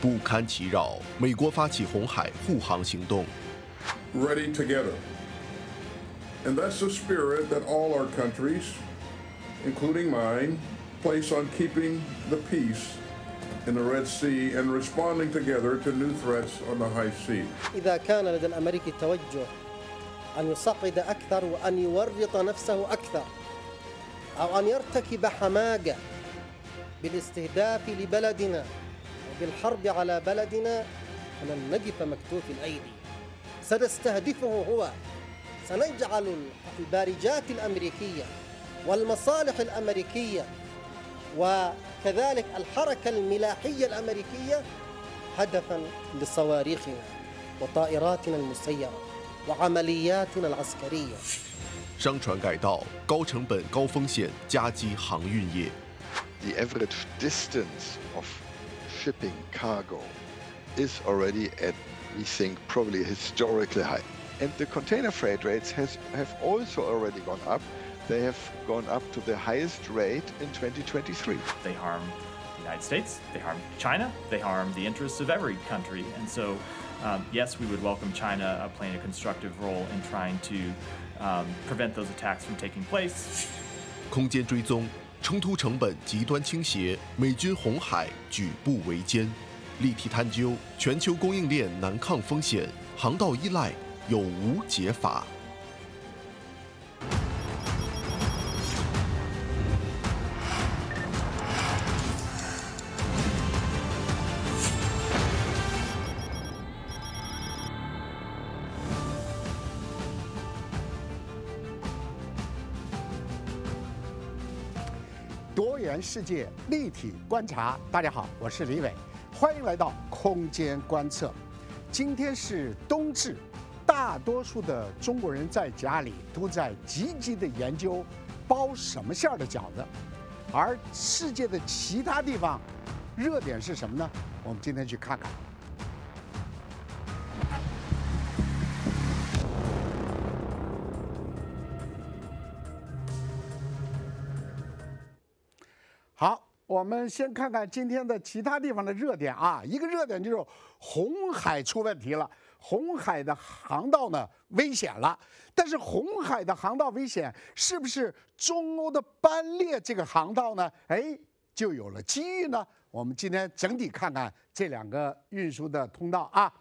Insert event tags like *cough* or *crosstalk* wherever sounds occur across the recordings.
不堪其扰，美国发起红海护航行动。Ready together, and that's the spirit that all our countries, including mine, place on keeping the peace in the Red Sea and responding together to new threats on the high sea. إذا كان لدى الأمريكي توجه أن يصعد أكثر وأن يورط نفسه أكثر أو أن يرتكب حماقة بالاستهداف لبلدنا بالحرب على بلدنا لن نجف مكتوف الأيدي سنستهدفه هو سنجعل البارجات الأمريكية والمصالح الأمريكية وكذلك الحركة الملاحية الأمريكية هدفا لصواريخنا وطائراتنا المسيرة وعملياتنا العسكرية 商船改道，高成本、高风险，夹击航运业。The average distance of shipping cargo is already at, we think, probably historically high. And the container freight rates has, have also already gone up. They have gone up to the highest rate in 2023. They harm the United States, they harm China, they harm the interests of every country. And so, um, yes, we would welcome China uh, playing a constructive role in trying to um, prevent those attacks from taking place. 空间追踪冲突成本极端倾斜，美军红海举步维艰。立体探究全球供应链难抗风险，航道依赖有无解法？全世界立体观察，大家好，我是李伟，欢迎来到空间观测。今天是冬至，大多数的中国人在家里都在积极的研究包什么馅儿的饺子，而世界的其他地方，热点是什么呢？我们今天去看看。我们先看看今天的其他地方的热点啊，一个热点就是红海出问题了，红海的航道呢危险了。但是红海的航道危险，是不是中欧的班列这个航道呢？哎，就有了机遇呢。我们今天整体看看这两个运输的通道啊。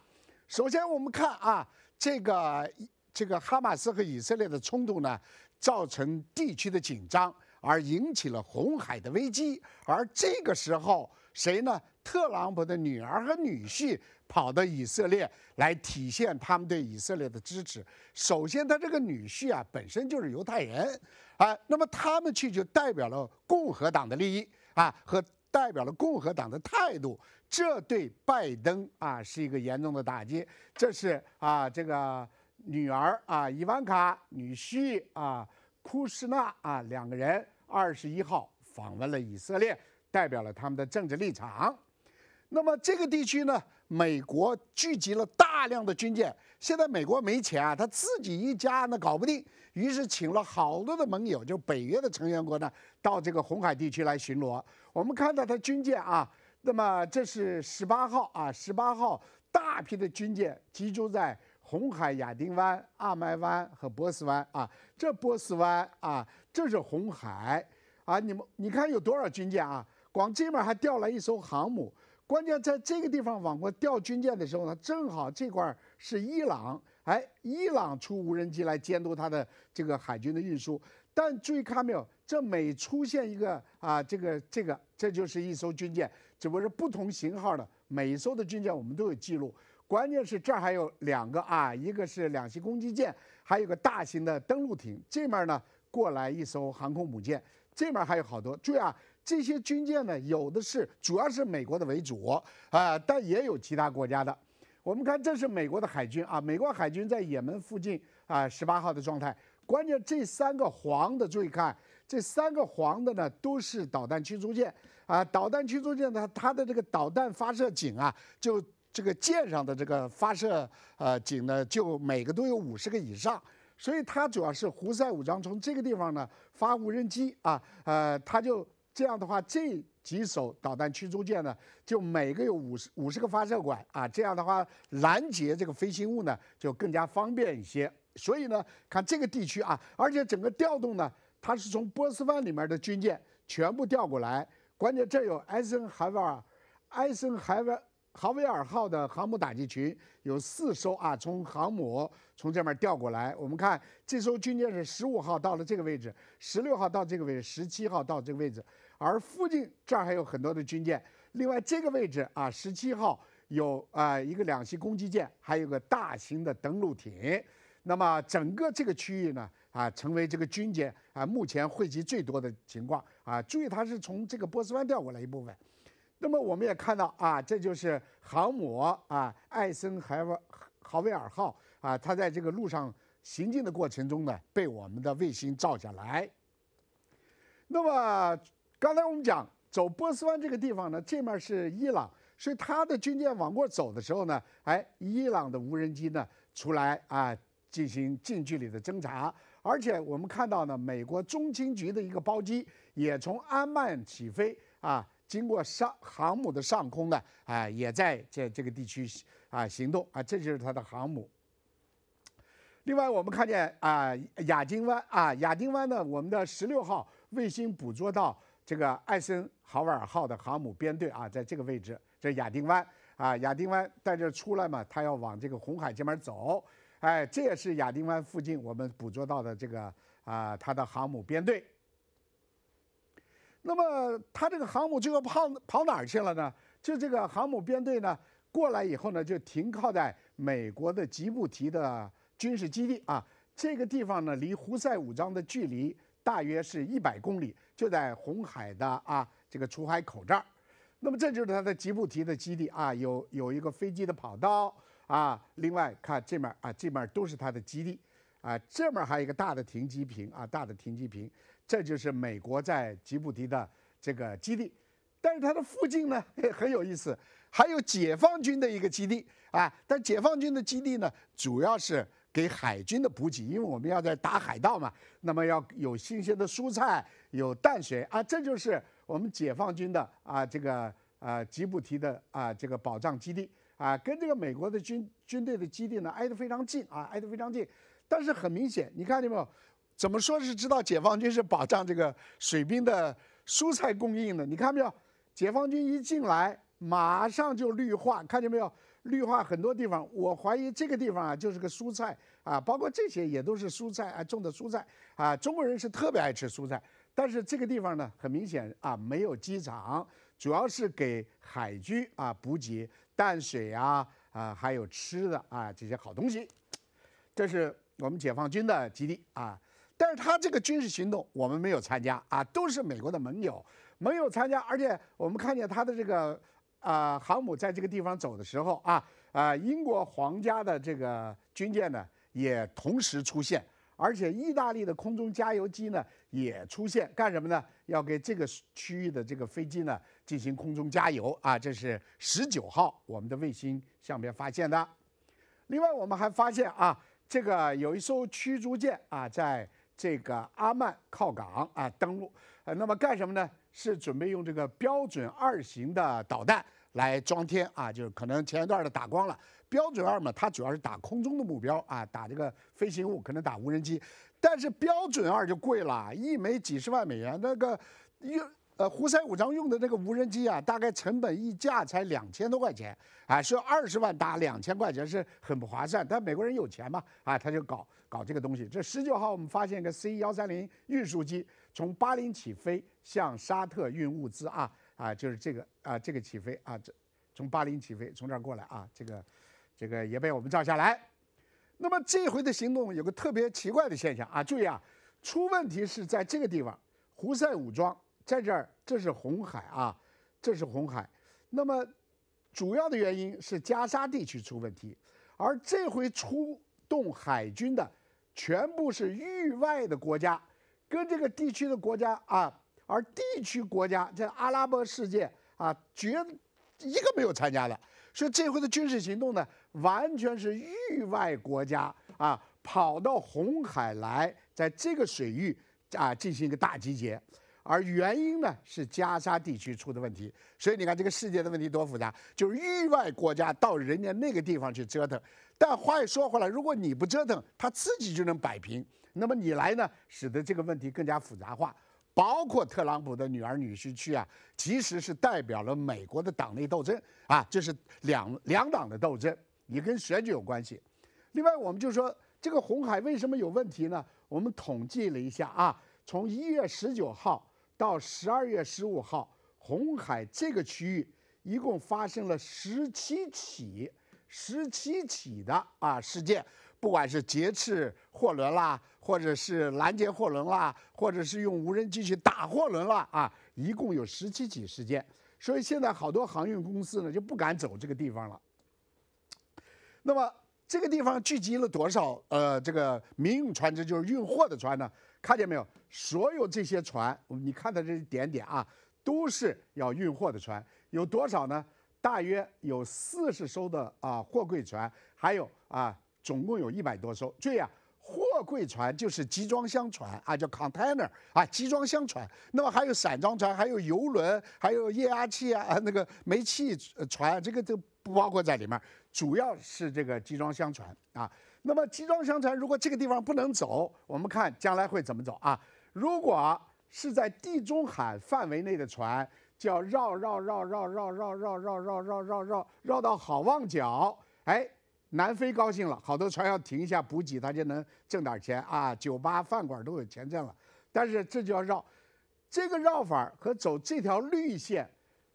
首先我们看啊，这个这个哈马斯和以色列的冲突呢，造成地区的紧张。而引起了红海的危机，而这个时候谁呢？特朗普的女儿和女婿跑到以色列来体现他们对以色列的支持。首先，他这个女婿啊本身就是犹太人，啊，那么他们去就代表了共和党的利益啊，和代表了共和党的态度。这对拜登啊是一个严重的打击。这是啊这个女儿啊伊万卡，女婿啊库什纳啊两个人。二十一号访问了以色列，代表了他们的政治立场。那么这个地区呢，美国聚集了大量的军舰。现在美国没钱啊，他自己一家呢搞不定，于是请了好多的盟友，就北约的成员国呢，到这个红海地区来巡逻。我们看到他军舰啊，那么这是十八号啊，十八号大批的军舰集中在红海、亚丁湾、阿麦湾和波斯湾啊，这波斯湾啊。这是红海啊！你们你看有多少军舰啊？光这面还调来一艘航母。关键在这个地方，往过调军舰的时候，呢，正好这块是伊朗，哎，伊朗出无人机来监督它的这个海军的运输。但注意看没有，这每出现一个啊，这个这个，这就是一艘军舰，只不过是不同型号的。每一艘的军舰我们都有记录。关键是这儿还有两个啊，一个是两栖攻击舰，还有个大型的登陆艇。这面呢？过来一艘航空母舰，这面还有好多。注意啊，这些军舰呢，有的是主要是美国的为主啊，但也有其他国家的。我们看，这是美国的海军啊，美国海军在也门附近啊，十八号的状态。关键这三个黄的，注意看，这三个黄的呢，都是导弹驱逐舰啊。导弹驱逐舰它它的这个导弹发射井啊，就这个舰上的这个发射呃井呢，就每个都有五十个以上。所以它主要是胡塞武装从这个地方呢发无人机啊，呃，它就这样的话，这几艘导弹驱逐舰呢，就每个有五十五十个发射管啊，这样的话拦截这个飞行物呢就更加方便一些。所以呢，看这个地区啊，而且整个调动呢，它是从波斯湾里面的军舰全部调过来，关键这有埃森海尔，埃森海尔。豪威尔号的航母打击群有四艘啊，从航母从这边调过来。我们看这艘军舰是十五号到了这个位置，十六号到这个位置，十七号到这个位置。而附近这儿还有很多的军舰。另外这个位置啊，十七号有啊一个两栖攻击舰，还有个大型的登陆艇。那么整个这个区域呢啊，成为这个军舰啊目前汇集最多的情况啊。注意它是从这个波斯湾调过来一部分。那么我们也看到啊，这就是航母啊，艾森海尔豪威尔号啊，它在这个路上行进的过程中呢，被我们的卫星照下来。那么刚才我们讲走波斯湾这个地方呢，这面是伊朗，所以它的军舰往过走的时候呢，哎，伊朗的无人机呢出来啊，进行近距离的侦察，而且我们看到呢，美国中情局的一个包机也从安曼起飞啊。经过上航母的上空呢，啊，也在这这个地区啊行动啊，这就是它的航母。另外，我们看见啊，亚丁湾啊，亚丁湾呢，我们的十六号卫星捕捉到这个艾森豪威尔号的航母编队啊，在这个位置，这是亚丁湾啊，亚丁湾在这出来嘛，它要往这个红海这边走，哎，这也是亚丁湾附近我们捕捉到的这个啊，它的航母编队。那么他这个航母最后跑跑哪儿去了呢？就这个航母编队呢过来以后呢，就停靠在美国的吉布提的军事基地啊。这个地方呢，离胡塞武装的距离大约是一百公里，就在红海的啊这个出海口这儿。那么这就是他的吉布提的基地啊，有有一个飞机的跑道啊。另外看这面啊，这面都是他的基地啊，这面还有一个大的停机坪啊，大的停机坪。这就是美国在吉布提的这个基地，但是它的附近呢 *laughs* 很有意思，还有解放军的一个基地啊。但解放军的基地呢，主要是给海军的补给，因为我们要在打海盗嘛，那么要有新鲜的蔬菜，有淡水啊。这就是我们解放军的啊这个啊吉布提的啊这个保障基地啊，跟这个美国的军军队的基地呢挨得非常近啊，挨得非常近。但是很明显，你看见没有？怎么说是知道解放军是保障这个水兵的蔬菜供应的？你看没有？解放军一进来，马上就绿化，看见没有？绿化很多地方。我怀疑这个地方啊，就是个蔬菜啊，包括这些也都是蔬菜啊种的蔬菜啊。中国人是特别爱吃蔬菜，但是这个地方呢，很明显啊，没有机场，主要是给海军啊补给淡水啊啊，还有吃的啊这些好东西。这是我们解放军的基地啊。但是他这个军事行动我们没有参加啊，都是美国的盟友没有参加，而且我们看见他的这个啊航母在这个地方走的时候啊啊英国皇家的这个军舰呢也同时出现，而且意大利的空中加油机呢也出现干什么呢？要给这个区域的这个飞机呢进行空中加油啊，这是十九号我们的卫星上面发现的。另外我们还发现啊这个有一艘驱逐舰啊在。这个阿曼靠港啊，登陆，呃，那么干什么呢？是准备用这个标准二型的导弹来装填啊，就是可能前一段的打光了。标准二嘛，它主要是打空中的目标啊，打这个飞行物，可能打无人机。但是标准二就贵了，一枚几十万美元那个，又。呃，胡塞武装用的那个无人机啊，大概成本一架才两千多块钱，啊，说二十万打两千块钱是很不划算。但美国人有钱嘛，啊，他就搞搞这个东西。这十九号我们发现一个 C 幺三零运输机从巴林起飞，向沙特运物资啊，啊，就是这个啊，这个起飞啊，这从巴林起飞，从这儿过来啊，这个这个也被我们照下来。那么这回的行动有个特别奇怪的现象啊，注意啊，出问题是在这个地方，胡塞武装。在这儿，这是红海啊，这是红海。那么，主要的原因是加沙地区出问题，而这回出动海军的，全部是域外的国家，跟这个地区的国家啊，而地区国家在阿拉伯世界啊，绝一个没有参加的。所以这回的军事行动呢，完全是域外国家啊，跑到红海来，在这个水域啊，进行一个大集结。而原因呢是加沙地区出的问题，所以你看这个世界的问题多复杂，就是域外国家到人家那个地方去折腾。但话又说回来，如果你不折腾，他自己就能摆平。那么你来呢，使得这个问题更加复杂化。包括特朗普的女儿女婿去啊，其实是代表了美国的党内斗争啊，这是两两党的斗争，也跟选举有关系。另外，我们就说这个红海为什么有问题呢？我们统计了一下啊，从一月十九号。到十二月十五号，红海这个区域一共发生了十七起，十七起的啊事件，不管是劫持货轮啦，或者是拦截货轮啦，或者是用无人机去打货轮啦啊，一共有十七起事件，所以现在好多航运公司呢就不敢走这个地方了。那么。这个地方聚集了多少呃，这个民用船只就是运货的船呢？看见没有？所有这些船，你看到这一点点啊，都是要运货的船。有多少呢？大约有四十艘的啊货柜船，还有啊，总共有一百多艘。注意啊，货柜船就是集装箱船啊，叫 container 啊，集装箱船。那么还有散装船，还有游轮，还有液压气啊那个煤气船，这个都不包括在里面。主要是这个集装箱船啊，那么集装箱船如果这个地方不能走，我们看将来会怎么走啊？如果是在地中海范围内的船，叫绕绕绕绕绕绕绕绕绕绕绕绕绕到好望角，哎，南非高兴了，好多船要停一下补给，他就能挣点钱啊，酒吧、饭馆都有钱挣了。但是这就要绕，这个绕法和走这条绿线，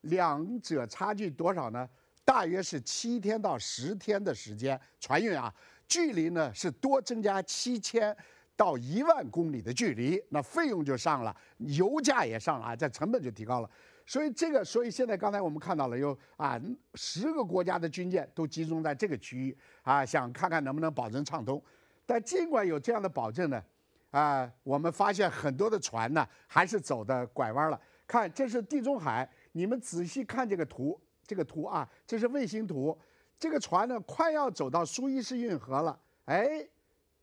两者差距多少呢？大约是七天到十天的时间，船运啊，距离呢是多增加七千到一万公里的距离，那费用就上了，油价也上了啊，这成本就提高了。所以这个，所以现在刚才我们看到了，有啊十个国家的军舰都集中在这个区域啊，想看看能不能保证畅通。但尽管有这样的保证呢，啊，我们发现很多的船呢还是走的拐弯了。看，这是地中海，你们仔细看这个图。这个图啊，这是卫星图，这个船呢快要走到苏伊士运河了，哎，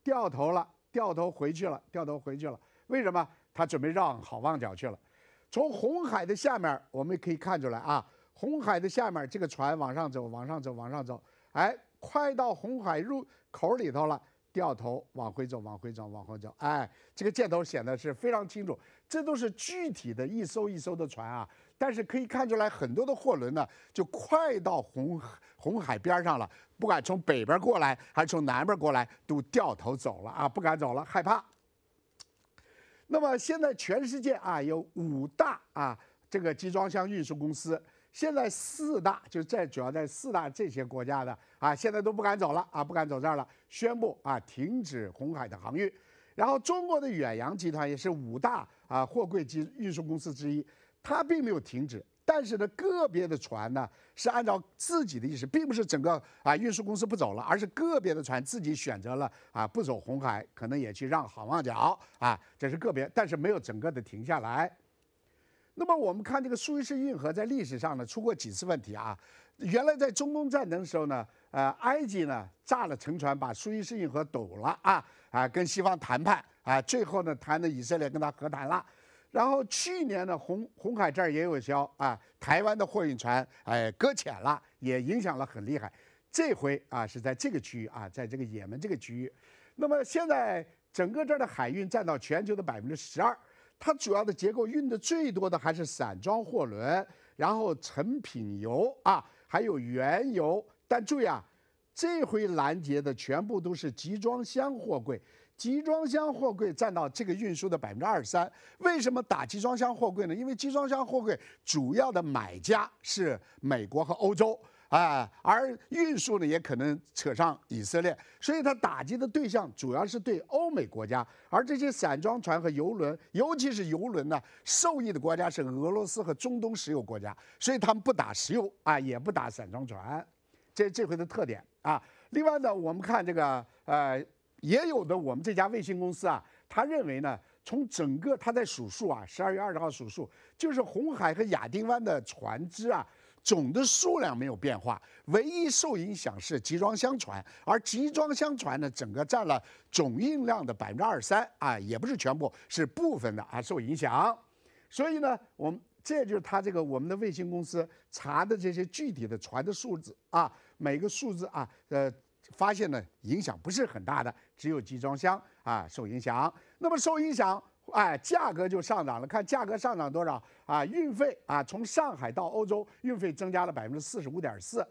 掉头了，掉头回去了，掉头回去了，为什么？他准备绕好望角去了。从红海的下面我们可以看出来啊，红海的下面这个船往上走，往上走，往上走，哎，快到红海入口里头了，掉头往回走，往回走，往回走，哎，这个箭头显得是非常清楚，这都是具体的一艘一艘的船啊。但是可以看出来，很多的货轮呢，就快到红红海边上了，不管从北边过来，还是从南边过来，都掉头走了啊，不敢走了，害怕。那么现在全世界啊，有五大啊这个集装箱运输公司，现在四大就在主要在四大这些国家的啊，现在都不敢走了啊，不敢走这儿了，宣布啊停止红海的航运。然后中国的远洋集团也是五大啊货柜机运输公司之一。它并没有停止，但是呢，个别的船呢是按照自己的意思，并不是整个啊运输公司不走了，而是个别的船自己选择了啊不走红海，可能也去让好望角啊，这是个别，但是没有整个的停下来。那么我们看这个苏伊士运河在历史上呢出过几次问题啊？原来在中东战争的时候呢，呃，埃及呢炸了沉船，把苏伊士运河堵了啊啊，跟西方谈判啊，最后呢谈的以色列跟他和谈了。然后去年呢，红红海这儿也有销啊，台湾的货运船哎搁浅了，也影响了很厉害。这回啊是在这个区域啊，在这个也门这个区域。那么现在整个这儿的海运占到全球的百分之十二，它主要的结构运的最多的还是散装货轮，然后成品油啊，还有原油。但注意啊，这回拦截的全部都是集装箱货柜。集装箱货柜占到这个运输的百分之二十三，为什么打集装箱货柜呢？因为集装箱货柜主要的买家是美国和欧洲，啊，而运输呢也可能扯上以色列，所以它打击的对象主要是对欧美国家，而这些散装船和油轮，尤其是油轮呢，受益的国家是俄罗斯和中东石油国家，所以他们不打石油啊，也不打散装船，这这回的特点啊。另外呢，我们看这个呃。也有的，我们这家卫星公司啊，他认为呢，从整个他在数数啊，十二月二十号数数，就是红海和亚丁湾的船只啊，总的数量没有变化，唯一受影响是集装箱船，而集装箱船呢，整个占了总运量的百分之二十三啊，也不是全部，是部分的啊受影响。所以呢，我们这就是他这个我们的卫星公司查的这些具体的船的数字啊，每个数字啊，呃。发现呢，影响不是很大的，只有集装箱啊受影响。那么受影响，哎，价格就上涨了。看价格上涨多少啊？运费啊，从上海到欧洲运费增加了百分之四十五点四，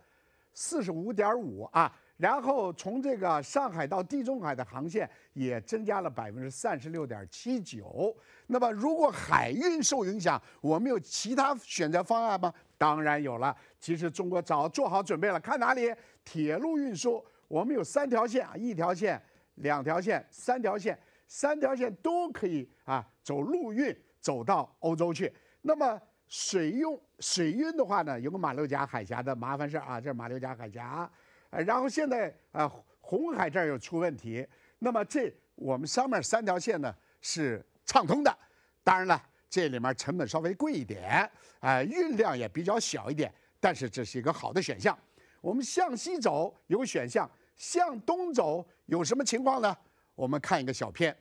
四十五点五啊。然后从这个上海到地中海的航线也增加了百分之三十六点七九。那么如果海运受影响，我们有其他选择方案吗？当然有了。其实中国早做好准备了。看哪里？铁路运输。我们有三条线啊，一条线、两条线、三条线，三条线都可以啊，走陆运走到欧洲去。那么水用水运的话呢，有个马六甲海峡的麻烦事儿啊，这是马六甲海峡。呃，然后现在啊，红海这儿又出问题。那么这我们上面三条线呢是畅通的，当然了，这里面成本稍微贵一点，呃，运量也比较小一点，但是这是一个好的选项。我们向西走有选项，向东走有什么情况呢？我们看一个小片。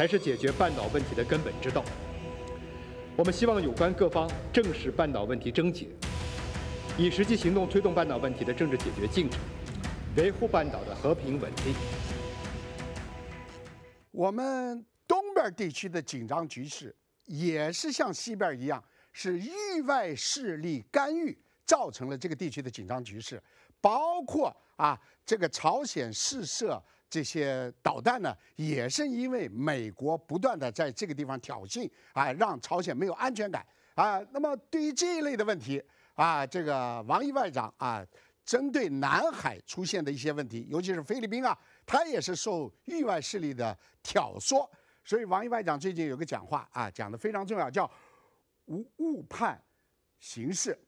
才是解决半岛问题的根本之道。我们希望有关各方正视半岛问题症结，以实际行动推动半岛问题的政治解决进程，维护半岛的和平稳定。我们东边地区的紧张局势也是像西边一样，是域外势力干预造成了这个地区的紧张局势，包括啊这个朝鲜试射。这些导弹呢，也是因为美国不断的在这个地方挑衅啊，让朝鲜没有安全感啊。那么对于这一类的问题啊，这个王毅外长啊，针对南海出现的一些问题，尤其是菲律宾啊，他也是受域外势力的挑唆。所以王毅外长最近有个讲话啊，讲的非常重要，叫“无误判形势，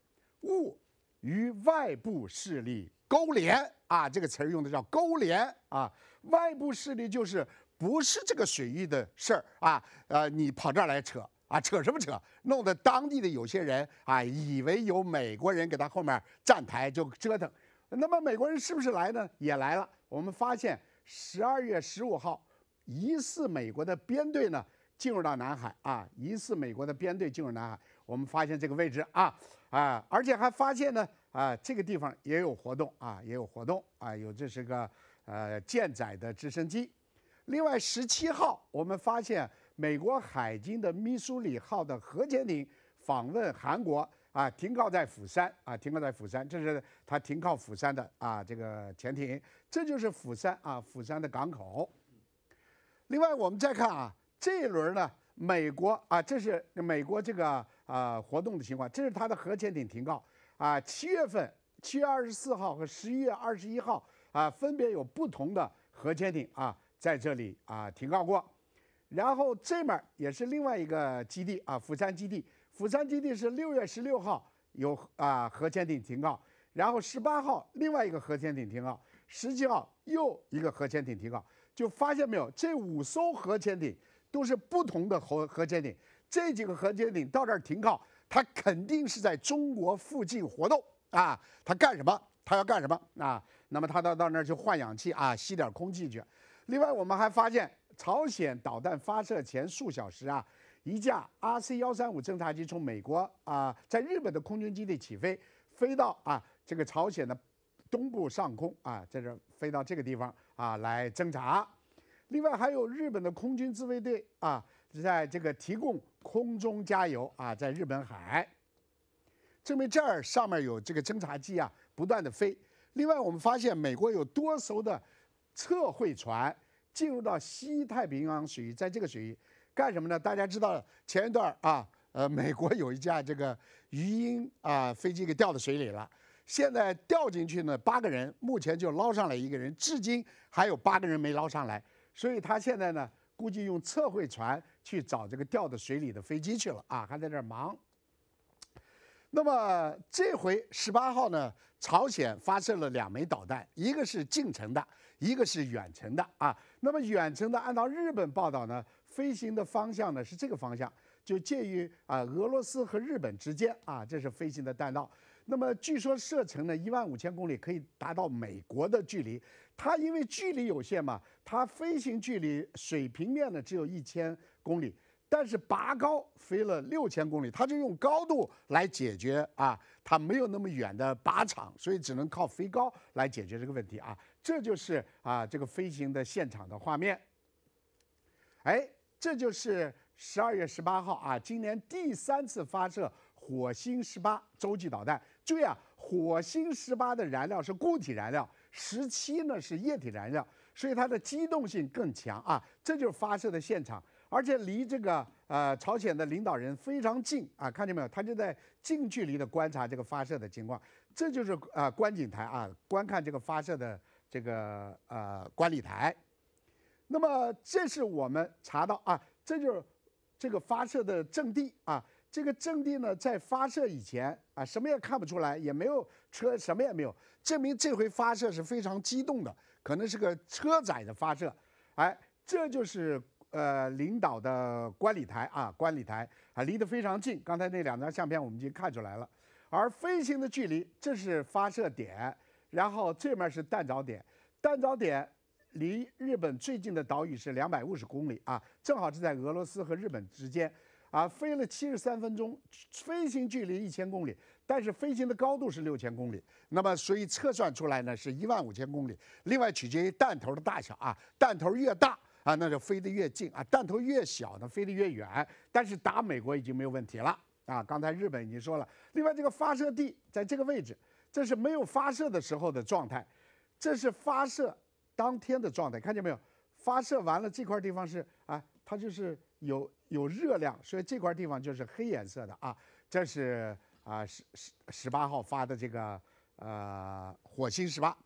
误于外部势力”。勾连啊，这个词儿用的叫勾连啊，外部势力就是不是这个水域的事儿啊，呃，你跑这儿来扯啊，扯什么扯？弄得当地的有些人啊，以为有美国人给他后面站台就折腾。那么美国人是不是来呢？也来了。我们发现十二月十五号，疑似美国的编队呢进入到南海啊，疑似美国的编队进入南海。我们发现这个位置啊啊，而且还发现呢。啊，这个地方也有活动啊，也有活动啊，有这是个呃舰载的直升机。另外，十七号我们发现美国海军的密苏里号的核潜艇访问韩国啊，停靠在釜山啊，停靠在釜山，这是它停靠釜山的啊这个潜艇。这就是釜山啊，釜山的港口。另外，我们再看啊，这一轮呢，美国啊，这是美国这个呃活动的情况，这是它的核潜艇停靠。啊，七月份七月二十四号和十一月二十一号啊，分别有不同的核潜艇啊在这里啊停靠过。然后这面儿也是另外一个基地啊，釜山基地。釜山基地是六月十六号有啊核潜艇停靠，然后十八号另外一个核潜艇停靠，十七号又一个核潜艇停靠。就发现没有，这五艘核潜艇都是不同的核核潜艇。这几个核潜艇到这儿停靠。他肯定是在中国附近活动啊！他干什么？他要干什么啊？那么他到到那儿去换氧气啊，吸点空气去。另外，我们还发现朝鲜导弹发射前数小时啊，一架 RC 幺三五侦察机从美国啊，在日本的空军基地起飞，飞到啊这个朝鲜的东部上空啊，在这飞到这个地方啊来侦察。另外，还有日本的空军自卫队啊。在这个提供空中加油啊，在日本海，证明这儿上面有这个侦察机啊，不断的飞。另外，我们发现美国有多艘的测绘船进入到西太平洋水域，在这个水域干什么呢？大家知道前一段啊，呃，美国有一架这个鱼鹰啊飞机给掉到水里了，现在掉进去呢八个人，目前就捞上来一个人，至今还有八个人没捞上来，所以他现在呢估计用测绘船。去找这个掉到水里的飞机去了啊，还在这儿忙。那么这回十八号呢，朝鲜发射了两枚导弹，一个是近程的，一个是远程的啊。那么远程的，按照日本报道呢，飞行的方向呢是这个方向，就介于啊俄罗斯和日本之间啊，这是飞行的弹道。那么据说射程呢一万五千公里，可以达到美国的距离。它因为距离有限嘛，它飞行距离水平面呢只有一千。公里，但是拔高飞了六千公里，它就用高度来解决啊，它没有那么远的靶场，所以只能靠飞高来解决这个问题啊，这就是啊这个飞行的现场的画面。哎，这就是十二月十八号啊，今年第三次发射火星十八洲际导弹。注意啊，火星十八的燃料是固体燃料，十七呢是液体燃料，所以它的机动性更强啊，这就是发射的现场。而且离这个呃朝鲜的领导人非常近啊，看见没有？他就在近距离的观察这个发射的情况，这就是啊观景台啊，观看这个发射的这个呃观礼台。那么这是我们查到啊，这就是这个发射的阵地啊。这个阵地呢，在发射以前啊，什么也看不出来，也没有车，什么也没有，证明这回发射是非常激动的，可能是个车载的发射。哎，这就是。呃，领导的观礼台啊，观礼台啊，离得非常近。刚才那两张相片我们已经看出来了。而飞行的距离，这是发射点，然后这面是弹着点，弹着点离日本最近的岛屿是两百五十公里啊，正好是在俄罗斯和日本之间啊。飞了七十三分钟，飞行距离一千公里，但是飞行的高度是六千公里，那么所以测算出来呢是一万五千公里。另外取决于弹头的大小啊，弹头越大。啊，那就飞得越近啊，弹头越小呢，飞得越远。但是打美国已经没有问题了啊！刚才日本已经说了。另外，这个发射地在这个位置，这是没有发射的时候的状态，这是发射当天的状态，看见没有？发射完了这块地方是啊，它就是有有热量，所以这块地方就是黑颜色的啊。这是啊十十十八号发的这个呃火星十八。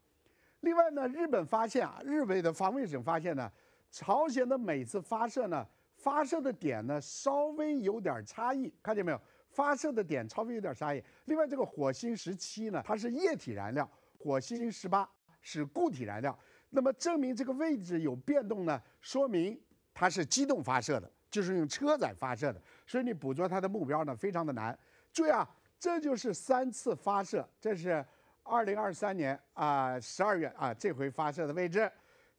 另外呢，日本发现啊，日本的防卫省发现呢。朝鲜的每次发射呢，发射的点呢稍微有点差异，看见没有？发射的点稍微有点差异。另外，这个火星十七呢，它是液体燃料；火星十八是固体燃料。那么证明这个位置有变动呢，说明它是机动发射的，就是用车载发射的。所以你捕捉它的目标呢，非常的难。注意啊，这就是三次发射，这是二零二三年啊十二月啊这回发射的位置。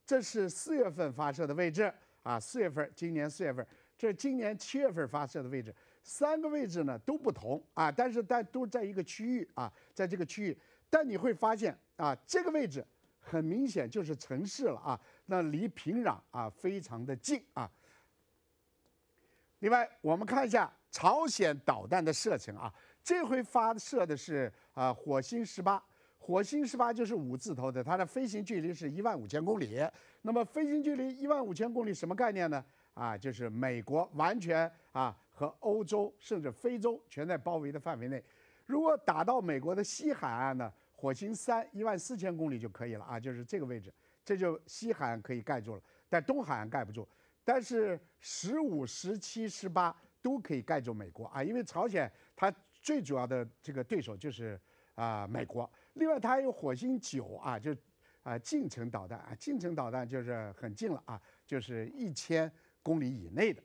这是四月份发射的位置啊，四月份，今年四月份，这是今年七月份发射的位置，三个位置呢都不同啊，但是但都在一个区域啊，在这个区域，但你会发现啊，这个位置很明显就是城市了啊，那离平壤啊非常的近啊。另外，我们看一下朝鲜导弹的射程啊，这回发射的是啊火星十八。火星十八就是五字头的，它的飞行距离是一万五千公里。那么飞行距离一万五千公里什么概念呢？啊，就是美国完全啊和欧洲甚至非洲全在包围的范围内。如果打到美国的西海岸呢，火星三一万四千公里就可以了啊，就是这个位置，这就西海岸可以盖住了，但东海岸盖不住。但是十五、十七、十八都可以盖住美国啊，因为朝鲜它最主要的这个对手就是啊美国。另外，它还有火星九啊，就啊近程导弹啊，近程导弹就是很近了啊，就是一千公里以内的。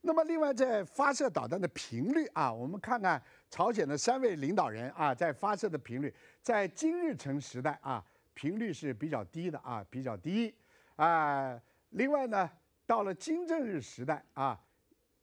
那么，另外在发射导弹的频率啊，我们看看朝鲜的三位领导人啊，在发射的频率，在金日成时代啊，频率是比较低的啊，比较低啊。另外呢，到了金正日时代啊，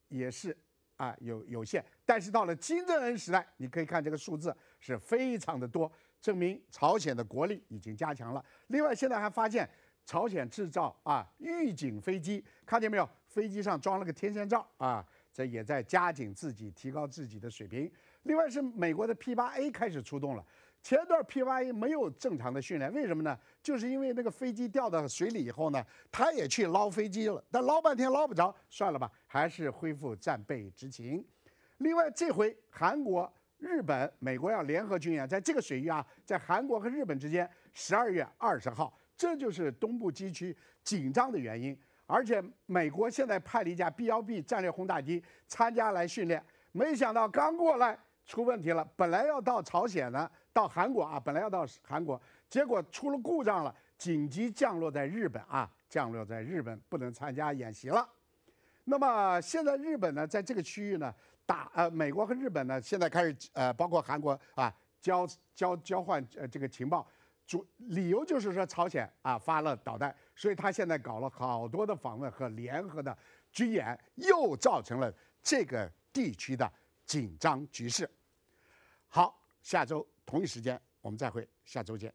也是啊有有限。但是到了金正恩时代，你可以看这个数字是非常的多，证明朝鲜的国力已经加强了。另外，现在还发现朝鲜制造啊预警飞机，看见没有？飞机上装了个天线罩啊，这也在加紧自己提高自己的水平。另外是美国的 P8A 开始出动了，前段 P8A 没有正常的训练，为什么呢？就是因为那个飞机掉到水里以后呢，他也去捞飞机了，但捞半天捞不着，算了吧，还是恢复战备执勤。另外，这回韩国、日本、美国要联合军演，在这个水域啊，在韩国和日本之间，十二月二十号，这就是东部地区紧张的原因。而且，美国现在派了一架 B 幺 B 战略轰炸机参加来训练，没想到刚过来出问题了。本来要到朝鲜呢，到韩国啊，本来要到韩国，结果出了故障了，紧急降落在日本啊，降落在日本，不能参加演习了。那么现在日本呢，在这个区域呢？打呃，美国和日本呢，现在开始呃，包括韩国啊，交交交换呃这个情报，主理由就是说朝鲜啊发了导弹，所以他现在搞了好多的访问和联合的军演，又造成了这个地区的紧张局势。好，下周同一时间我们再会，下周见。